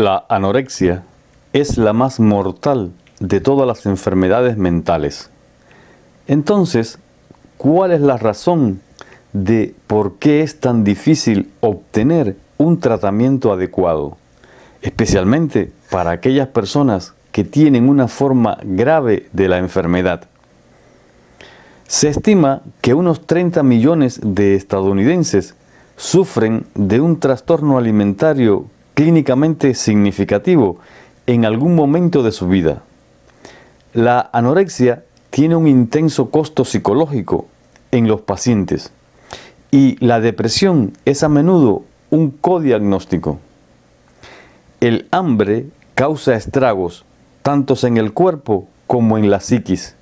La anorexia es la más mortal de todas las enfermedades mentales. Entonces, ¿cuál es la razón de por qué es tan difícil obtener un tratamiento adecuado? Especialmente para aquellas personas que tienen una forma grave de la enfermedad. Se estima que unos 30 millones de estadounidenses sufren de un trastorno alimentario clínicamente significativo en algún momento de su vida. La anorexia tiene un intenso costo psicológico en los pacientes y la depresión es a menudo un codiagnóstico. El hambre causa estragos tanto en el cuerpo como en la psiquis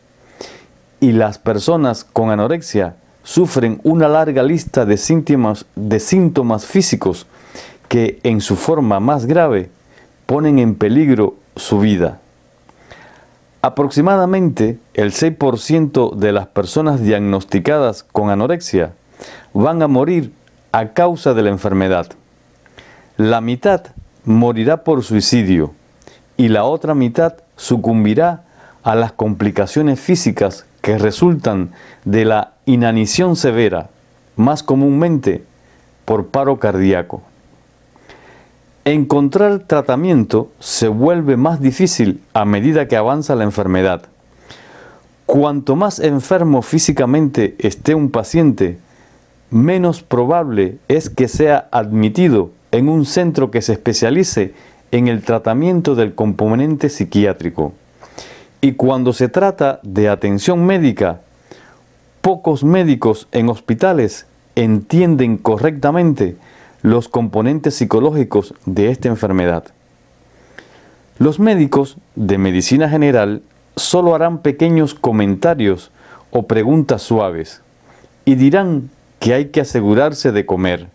y las personas con anorexia sufren una larga lista de síntomas, de síntomas físicos que en su forma más grave ponen en peligro su vida. Aproximadamente el 6% de las personas diagnosticadas con anorexia van a morir a causa de la enfermedad. La mitad morirá por suicidio y la otra mitad sucumbirá a las complicaciones físicas que resultan de la inanición severa, más comúnmente por paro cardíaco. Encontrar tratamiento se vuelve más difícil a medida que avanza la enfermedad. Cuanto más enfermo físicamente esté un paciente, menos probable es que sea admitido en un centro que se especialice en el tratamiento del componente psiquiátrico. Y cuando se trata de atención médica, pocos médicos en hospitales entienden correctamente los componentes psicológicos de esta enfermedad. Los médicos de medicina general solo harán pequeños comentarios o preguntas suaves y dirán que hay que asegurarse de comer,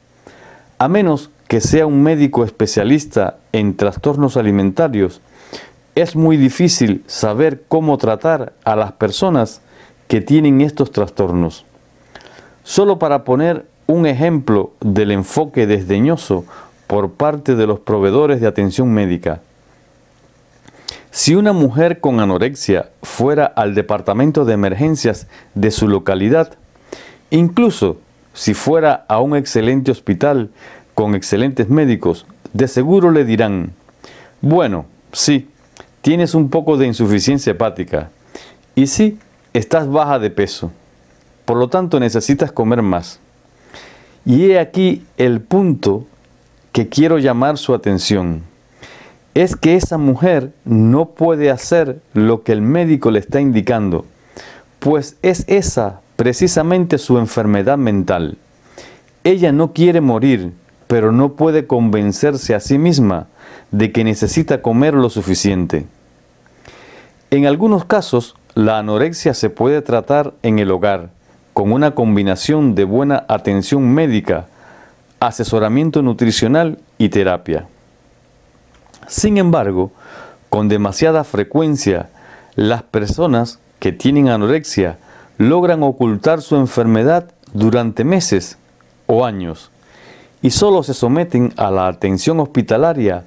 a menos que sea un médico especialista en trastornos alimentarios, es muy difícil saber cómo tratar a las personas que tienen estos trastornos. Solo para poner un ejemplo del enfoque desdeñoso por parte de los proveedores de atención médica. Si una mujer con anorexia fuera al departamento de emergencias de su localidad, incluso si fuera a un excelente hospital con excelentes médicos, de seguro le dirán, bueno, sí, tienes un poco de insuficiencia hepática y sí, estás baja de peso, por lo tanto necesitas comer más. Y he aquí el punto que quiero llamar su atención. Es que esa mujer no puede hacer lo que el médico le está indicando, pues es esa precisamente su enfermedad mental. Ella no quiere morir, pero no puede convencerse a sí misma de que necesita comer lo suficiente. En algunos casos, la anorexia se puede tratar en el hogar, con una combinación de buena atención médica, asesoramiento nutricional y terapia. Sin embargo, con demasiada frecuencia, las personas que tienen anorexia logran ocultar su enfermedad durante meses o años y solo se someten a la atención hospitalaria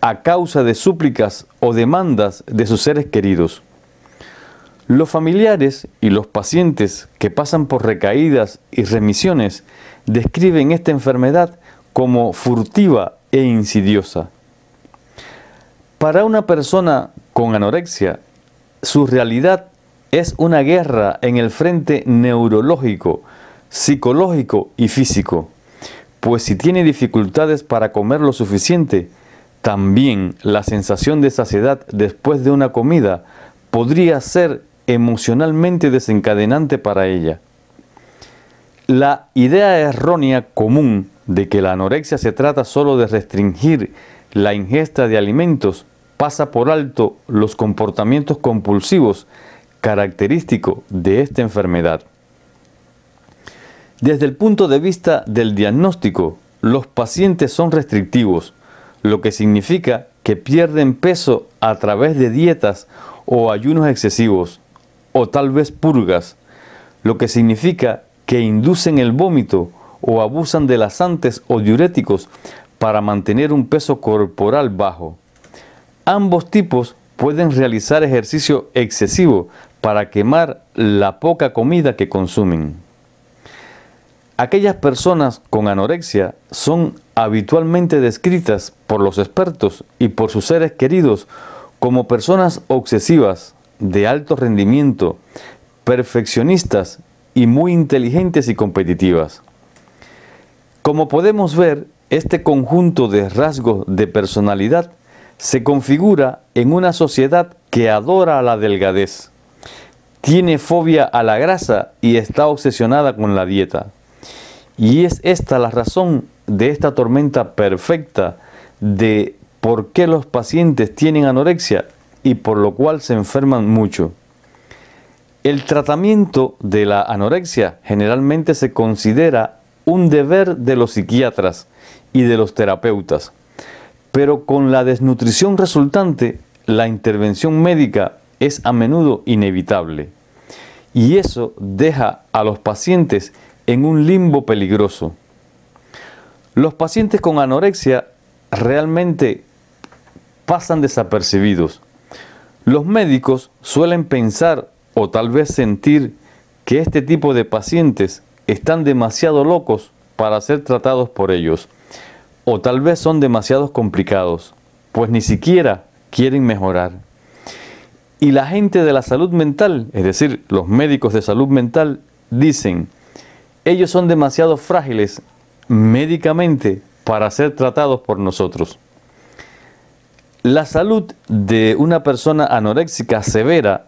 a causa de súplicas o demandas de sus seres queridos. Los familiares y los pacientes que pasan por recaídas y remisiones describen esta enfermedad como furtiva e insidiosa. Para una persona con anorexia, su realidad es una guerra en el frente neurológico, psicológico y físico, pues si tiene dificultades para comer lo suficiente, también la sensación de saciedad después de una comida podría ser emocionalmente desencadenante para ella. La idea errónea común de que la anorexia se trata solo de restringir la ingesta de alimentos pasa por alto los comportamientos compulsivos característicos de esta enfermedad. Desde el punto de vista del diagnóstico, los pacientes son restrictivos, lo que significa que pierden peso a través de dietas o ayunos excesivos, o tal vez purgas, lo que significa que inducen el vómito o abusan de laxantes o diuréticos para mantener un peso corporal bajo. Ambos tipos pueden realizar ejercicio excesivo para quemar la poca comida que consumen. Aquellas personas con anorexia son habitualmente descritas por los expertos y por sus seres queridos como personas obsesivas, de alto rendimiento, perfeccionistas y muy inteligentes y competitivas. Como podemos ver, este conjunto de rasgos de personalidad se configura en una sociedad que adora la delgadez, tiene fobia a la grasa y está obsesionada con la dieta. Y es esta la razón de esta tormenta perfecta de por qué los pacientes tienen anorexia y por lo cual se enferman mucho. El tratamiento de la anorexia generalmente se considera un deber de los psiquiatras y de los terapeutas, pero con la desnutrición resultante, la intervención médica es a menudo inevitable y eso deja a los pacientes en un limbo peligroso. Los pacientes con anorexia realmente pasan desapercibidos los médicos suelen pensar o tal vez sentir que este tipo de pacientes están demasiado locos para ser tratados por ellos, o tal vez son demasiado complicados, pues ni siquiera quieren mejorar. Y la gente de la salud mental, es decir, los médicos de salud mental, dicen, ellos son demasiado frágiles médicamente para ser tratados por nosotros la salud de una persona anoréxica severa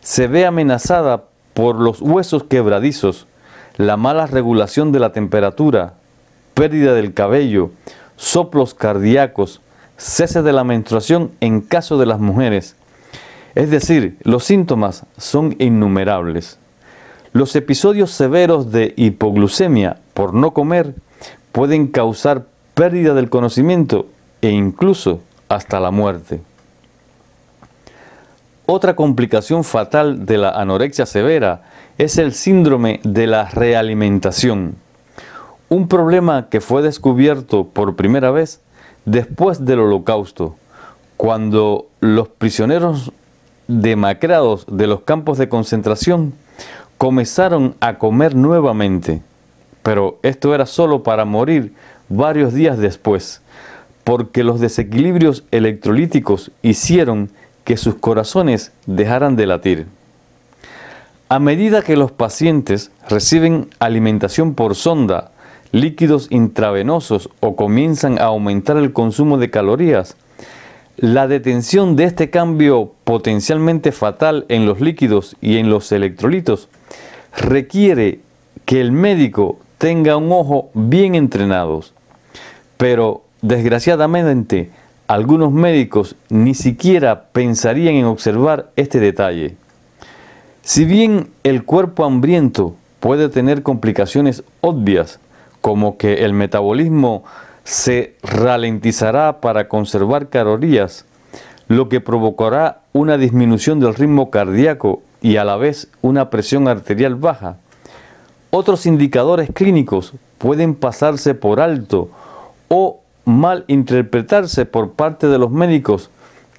se ve amenazada por los huesos quebradizos, la mala regulación de la temperatura, pérdida del cabello, soplos cardíacos, cese de la menstruación en caso de las mujeres. Es decir, los síntomas son innumerables. Los episodios severos de hipoglucemia por no comer pueden causar pérdida del conocimiento e incluso hasta la muerte. Otra complicación fatal de la anorexia severa es el síndrome de la realimentación, un problema que fue descubierto por primera vez después del holocausto, cuando los prisioneros demacrados de los campos de concentración comenzaron a comer nuevamente, pero esto era solo para morir varios días después porque los desequilibrios electrolíticos hicieron que sus corazones dejaran de latir. A medida que los pacientes reciben alimentación por sonda, líquidos intravenosos o comienzan a aumentar el consumo de calorías, la detención de este cambio potencialmente fatal en los líquidos y en los electrolitos requiere que el médico tenga un ojo bien entrenado. Pero Desgraciadamente, algunos médicos ni siquiera pensarían en observar este detalle. Si bien el cuerpo hambriento puede tener complicaciones obvias, como que el metabolismo se ralentizará para conservar calorías, lo que provocará una disminución del ritmo cardíaco y a la vez una presión arterial baja. Otros indicadores clínicos pueden pasarse por alto o malinterpretarse por parte de los médicos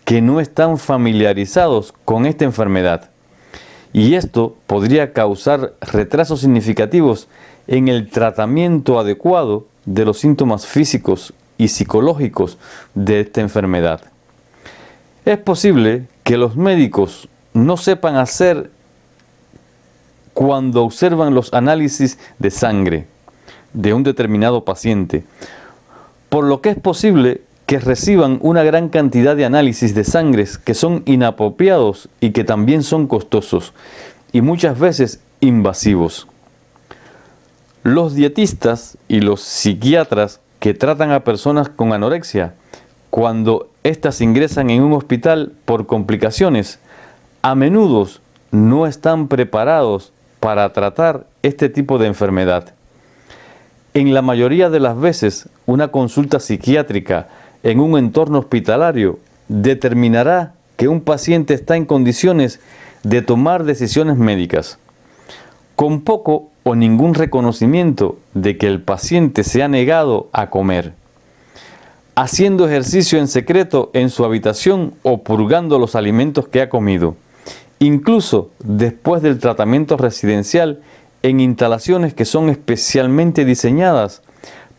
que no están familiarizados con esta enfermedad. Y esto podría causar retrasos significativos en el tratamiento adecuado de los síntomas físicos y psicológicos de esta enfermedad. Es posible que los médicos no sepan hacer cuando observan los análisis de sangre de un determinado paciente por lo que es posible que reciban una gran cantidad de análisis de sangres que son inapropiados y que también son costosos y muchas veces invasivos. Los dietistas y los psiquiatras que tratan a personas con anorexia, cuando éstas ingresan en un hospital por complicaciones, a menudo no están preparados para tratar este tipo de enfermedad. En la mayoría de las veces, una consulta psiquiátrica en un entorno hospitalario determinará que un paciente está en condiciones de tomar decisiones médicas. Con poco o ningún reconocimiento de que el paciente se ha negado a comer, haciendo ejercicio en secreto en su habitación o purgando los alimentos que ha comido, incluso después del tratamiento residencial en instalaciones que son especialmente diseñadas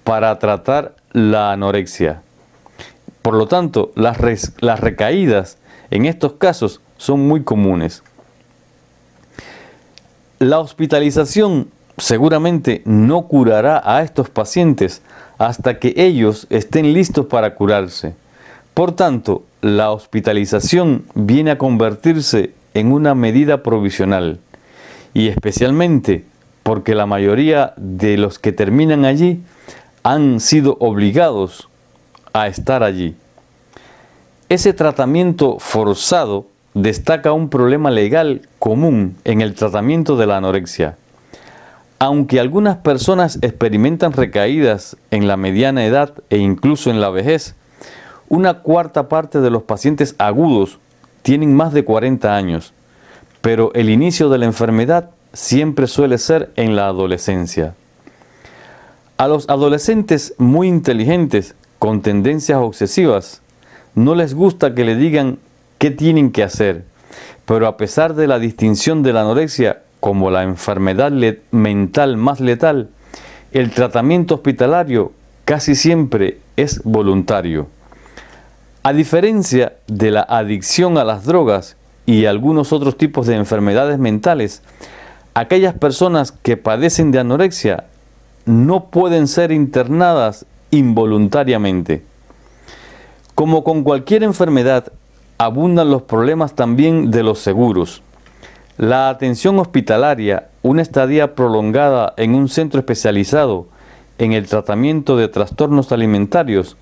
para tratar la anorexia. Por lo tanto, las, recaídas en estos casos son muy comunes. La hospitalización seguramente no curará a estos pacientes hasta que ellos estén listos para curarse. Por tanto, la hospitalización viene a convertirse en una medida provisional y especialmente porque la mayoría de los que terminan allí han sido obligados a estar allí. Ese tratamiento forzado destaca un problema legal común en el tratamiento de la anorexia. Aunque algunas personas experimentan recaídas en la mediana edad e incluso en la vejez, una cuarta parte de los pacientes agudos tienen más de 40 años, pero el inicio de la enfermedad siempre suele ser en la adolescencia. A los adolescentes muy inteligentes, con tendencias obsesivas, no les gusta que le digan qué tienen que hacer, pero a pesar de la distinción de la anorexia como la enfermedad mental más letal, el tratamiento hospitalario casi siempre es voluntario. A diferencia de la adicción a las drogas y algunos otros tipos de enfermedades mentales, aquellas personas que padecen de anorexia no pueden ser internadas involuntariamente. Como con cualquier enfermedad, abundan los problemas también de los seguros. La atención hospitalaria, una estadía prolongada en un centro especializado en el tratamiento de trastornos alimentarios,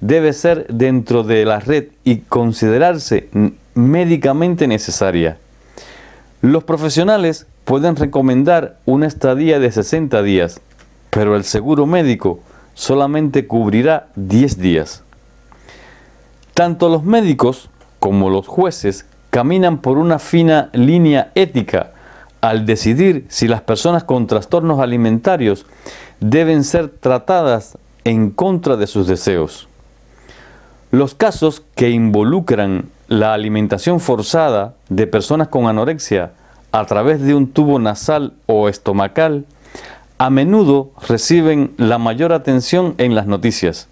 debe ser dentro de la red y considerarse médicamente necesaria. Los profesionales pueden recomendar una estadía de 60 días, pero el seguro médico solamente cubrirá 10 días. Tanto los médicos como los jueces caminan por una fina línea ética al decidir si las personas con trastornos alimentarios deben ser tratadas en contra de sus deseos. Los casos que involucran la alimentación forzada de personas con anorexia a través de un tubo nasal o estomacal a menudo reciben la mayor atención en las noticias.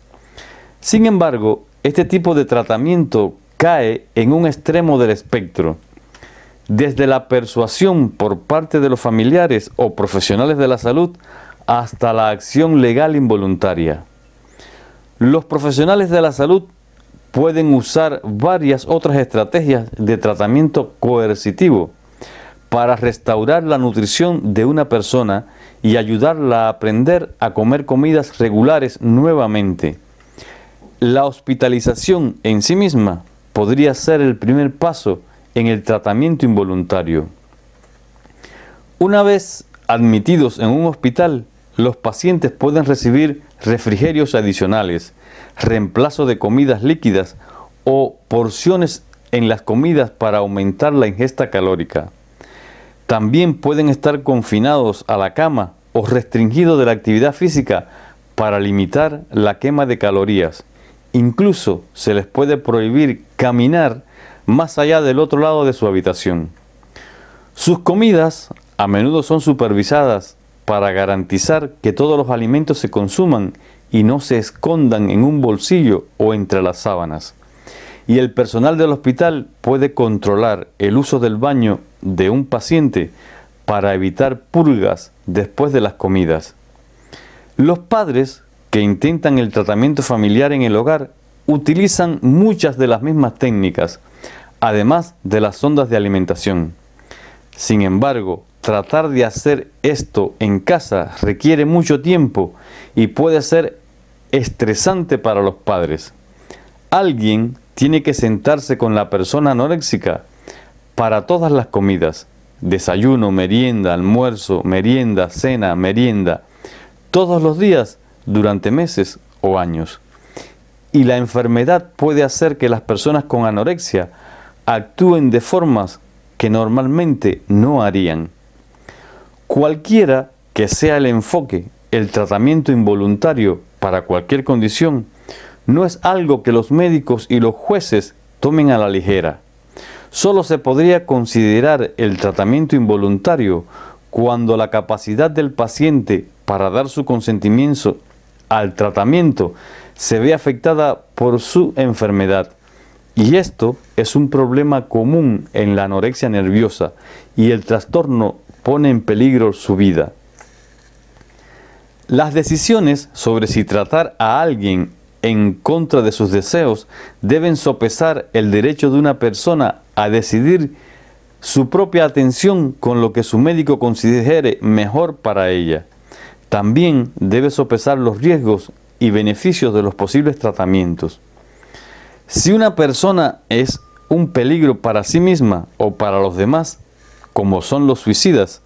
Sin embargo, este tipo de tratamiento cae en un extremo del espectro, desde la persuasión por parte de los familiares o profesionales de la salud hasta la acción legal involuntaria. Los profesionales de la salud pueden usar varias otras estrategias de tratamiento coercitivo para restaurar la nutrición de una persona y ayudarla a aprender a comer comidas regulares nuevamente. La hospitalización en sí misma podría ser el primer paso en el tratamiento involuntario. Una vez admitidos en un hospital, los pacientes pueden recibir refrigerios adicionales, reemplazo de comidas líquidas o porciones en las comidas para aumentar la ingesta calórica. También pueden estar confinados a la cama o restringidos de la actividad física para limitar la quema de calorías. Incluso se les puede prohibir caminar más allá del otro lado de su habitación. Sus comidas a menudo son supervisadas para garantizar que todos los alimentos se consuman y no se escondan en un bolsillo o entre las sábanas y el personal del hospital puede controlar el uso del baño de un paciente para evitar purgas después de las comidas. Los padres que intentan el tratamiento familiar en el hogar utilizan muchas de las mismas técnicas, además de las ondas de alimentación. Sin embargo, tratar de hacer esto en casa requiere mucho tiempo y puede ser estresante para los padres. Alguien tiene que sentarse con la persona anoréxica para todas las comidas, desayuno, merienda, almuerzo, merienda, cena, merienda, todos los días durante meses o años. Y la enfermedad puede hacer que las personas con anorexia actúen de formas que normalmente no harían. Cualquiera que sea el enfoque, el tratamiento involuntario para cualquier condición, no es algo que los médicos y los jueces tomen a la ligera. Solo se podría considerar el tratamiento involuntario cuando la capacidad del paciente para dar su consentimiento al tratamiento se ve afectada por su enfermedad. Y esto es un problema común en la anorexia nerviosa y el trastorno pone en peligro su vida. Las decisiones sobre si tratar a alguien en contra de sus deseos deben sopesar el derecho de una persona a decidir su propia atención con lo que su médico considere mejor para ella. También debe sopesar los riesgos y beneficios de los posibles tratamientos. Si una persona es un peligro para sí misma o para los demás, como son los suicidas,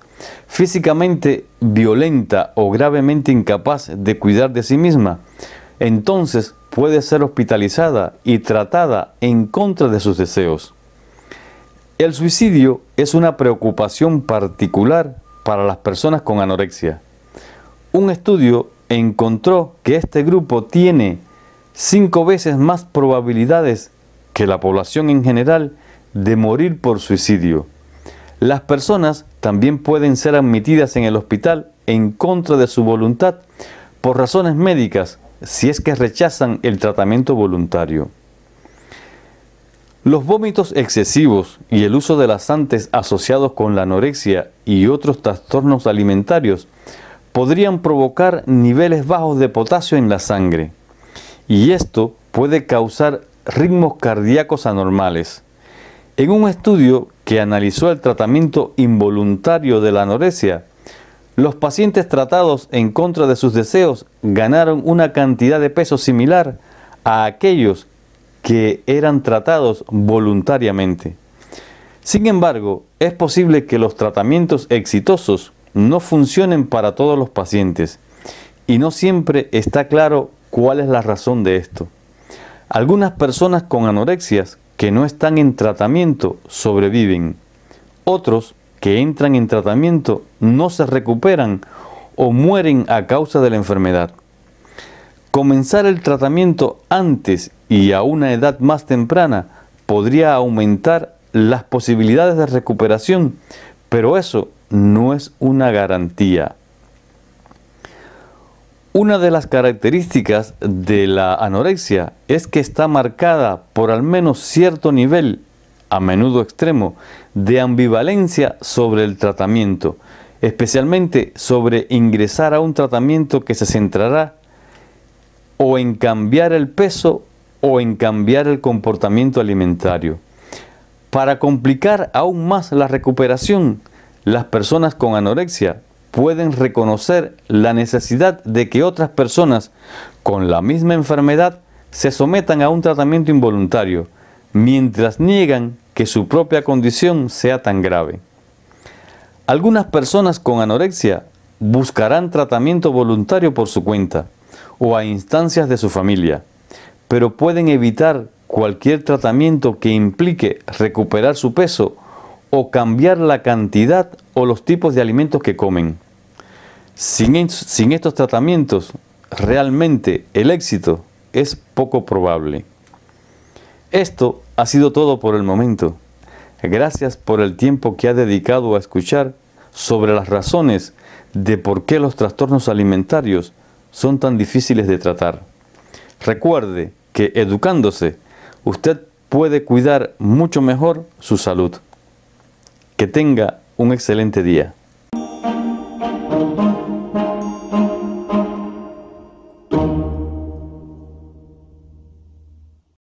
físicamente violenta o gravemente incapaz de cuidar de sí misma, entonces puede ser hospitalizada y tratada en contra de sus deseos. El suicidio es una preocupación particular para las personas con anorexia. Un estudio encontró que este grupo tiene cinco veces más probabilidades que la población en general de morir por suicidio. Las personas también pueden ser admitidas en el hospital en contra de su voluntad por razones médicas si es que rechazan el tratamiento voluntario. Los vómitos excesivos y el uso de laxantes asociados con la anorexia y otros trastornos alimentarios podrían provocar niveles bajos de potasio en la sangre y esto puede causar ritmos cardíacos anormales. En un estudio que analizó el tratamiento involuntario de la anorexia, los pacientes tratados en contra de sus deseos ganaron una cantidad de peso similar a aquellos que eran tratados voluntariamente. Sin embargo, es posible que los tratamientos exitosos no funcionen para todos los pacientes y no siempre está claro cuál es la razón de esto. Algunas personas con anorexias que no están en tratamiento sobreviven. Otros que entran en tratamiento no se recuperan o mueren a causa de la enfermedad. Comenzar el tratamiento antes y a una edad más temprana podría aumentar las posibilidades de recuperación, pero eso no es una garantía. Una de las características de la anorexia es que está marcada por al menos cierto nivel a menudo extremo, de ambivalencia sobre el tratamiento, especialmente sobre ingresar a un tratamiento que se centrará o en cambiar el peso o en cambiar el comportamiento alimentario. Para complicar aún más la recuperación, las personas con anorexia pueden reconocer la necesidad de que otras personas con la misma enfermedad se sometan a un tratamiento involuntario, mientras niegan que su propia condición sea tan grave. Algunas personas con anorexia buscarán tratamiento voluntario por su cuenta o a instancias de su familia, pero pueden evitar cualquier tratamiento que implique recuperar su peso o cambiar la cantidad o los tipos de alimentos que comen. Sin, sin estos tratamientos, realmente el éxito es poco probable. Esto ha sido todo por el momento. Gracias por el tiempo que ha dedicado a escuchar sobre las razones de por qué los trastornos alimentarios son tan difíciles de tratar. Recuerde que educándose, usted puede cuidar mucho mejor su salud. Que tenga un excelente día.